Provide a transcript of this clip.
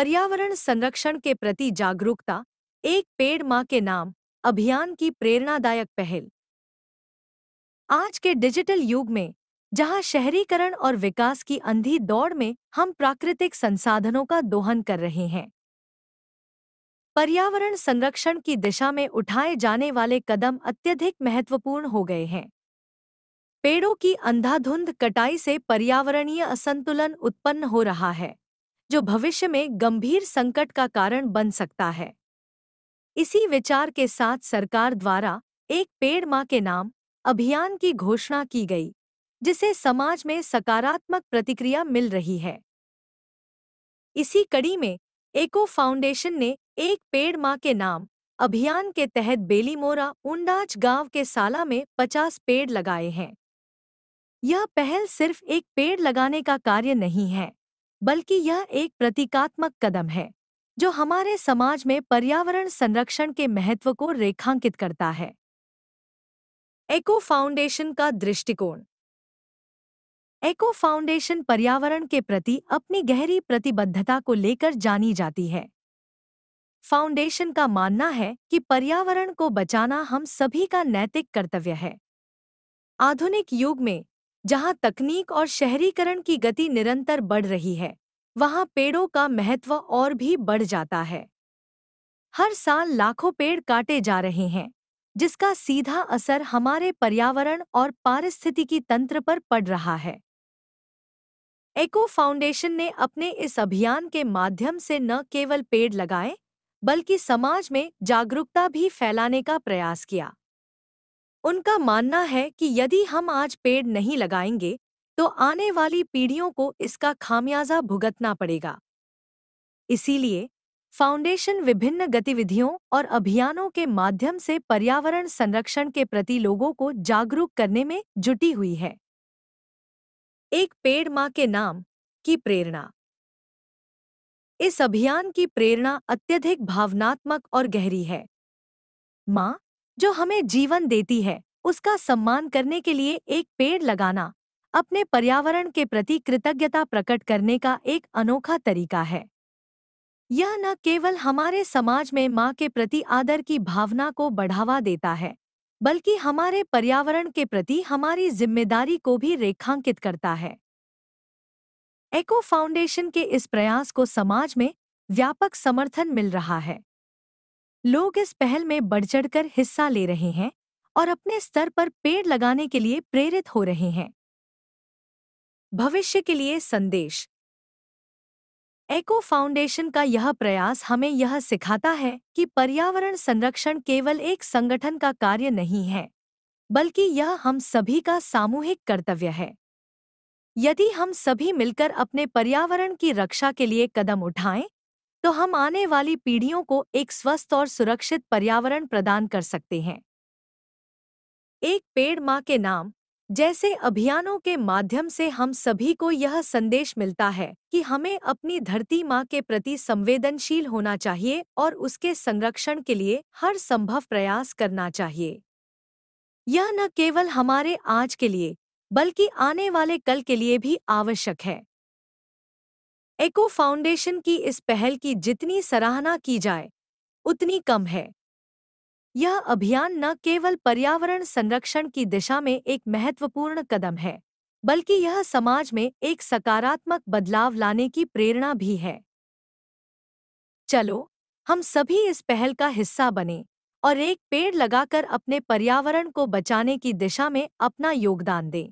पर्यावरण संरक्षण के प्रति जागरूकता एक पेड़ माँ के नाम अभियान की प्रेरणादायक पहल आज के डिजिटल युग में जहां शहरीकरण और विकास की अंधी दौड़ में हम प्राकृतिक संसाधनों का दोहन कर रहे हैं पर्यावरण संरक्षण की दिशा में उठाए जाने वाले कदम अत्यधिक महत्वपूर्ण हो गए हैं पेड़ों की अंधाधुंध कटाई से पर्यावरणीय असंतुलन उत्पन्न हो रहा है जो भविष्य में गंभीर संकट का कारण बन सकता है इसी विचार के साथ सरकार द्वारा एक पेड़ माँ के नाम अभियान की घोषणा की गई जिसे समाज में सकारात्मक प्रतिक्रिया मिल रही है इसी कड़ी में एको फाउंडेशन ने एक पेड़ माँ के नाम अभियान के तहत बेलीमोरा उंडाच गांव के साला में 50 पेड़ लगाए हैं यह पहल सिर्फ एक पेड़ लगाने का कार्य नहीं है बल्कि यह एक प्रतीकात्मक कदम है जो हमारे समाज में पर्यावरण संरक्षण के महत्व को रेखांकित करता है एको फाउंडेशन का दृष्टिकोण एको फाउंडेशन पर्यावरण के प्रति अपनी गहरी प्रतिबद्धता को लेकर जानी जाती है फाउंडेशन का मानना है कि पर्यावरण को बचाना हम सभी का नैतिक कर्तव्य है आधुनिक युग में जहां तकनीक और शहरीकरण की गति निरंतर बढ़ रही है वहां पेड़ों का महत्व और भी बढ़ जाता है हर साल लाखों पेड़ काटे जा रहे हैं जिसका सीधा असर हमारे पर्यावरण और पारिस्थितिकी तंत्र पर पड़ रहा है एको फाउंडेशन ने अपने इस अभियान के माध्यम से न केवल पेड़ लगाए बल्कि समाज में जागरूकता भी फैलाने का प्रयास किया उनका मानना है कि यदि हम आज पेड़ नहीं लगाएंगे तो आने वाली पीढ़ियों को इसका खामियाजा भुगतना पड़ेगा इसीलिए फाउंडेशन विभिन्न गतिविधियों और अभियानों के माध्यम से पर्यावरण संरक्षण के प्रति लोगों को जागरूक करने में जुटी हुई है एक पेड़ माँ के नाम की प्रेरणा इस अभियान की प्रेरणा अत्यधिक भावनात्मक और गहरी है माँ जो हमें जीवन देती है उसका सम्मान करने के लिए एक पेड़ लगाना अपने पर्यावरण के प्रति कृतज्ञता प्रकट करने का एक अनोखा तरीका है यह न केवल हमारे समाज में माँ के प्रति आदर की भावना को बढ़ावा देता है बल्कि हमारे पर्यावरण के प्रति हमारी जिम्मेदारी को भी रेखांकित करता है एको फाउंडेशन के इस प्रयास को समाज में व्यापक समर्थन मिल रहा है लोग इस पहल में बढ़ चढ़कर हिस्सा ले रहे हैं और अपने स्तर पर पेड़ लगाने के लिए प्रेरित हो रहे हैं भविष्य के लिए संदेश एको फाउंडेशन का यह प्रयास हमें यह सिखाता है कि पर्यावरण संरक्षण केवल एक संगठन का कार्य नहीं है बल्कि यह हम सभी का सामूहिक कर्तव्य है यदि हम सभी मिलकर अपने पर्यावरण की रक्षा के लिए कदम उठाएं तो हम आने वाली पीढ़ियों को एक स्वस्थ और सुरक्षित पर्यावरण प्रदान कर सकते हैं एक पेड़ माँ के नाम जैसे अभियानों के माध्यम से हम सभी को यह संदेश मिलता है कि हमें अपनी धरती माँ के प्रति संवेदनशील होना चाहिए और उसके संरक्षण के लिए हर संभव प्रयास करना चाहिए यह न केवल हमारे आज के लिए बल्कि आने वाले कल के लिए भी आवश्यक है एको फाउंडेशन की इस पहल की जितनी सराहना की जाए उतनी कम है यह अभियान न केवल पर्यावरण संरक्षण की दिशा में एक महत्वपूर्ण कदम है बल्कि यह समाज में एक सकारात्मक बदलाव लाने की प्रेरणा भी है चलो हम सभी इस पहल का हिस्सा बने और एक पेड़ लगाकर अपने पर्यावरण को बचाने की दिशा में अपना योगदान दें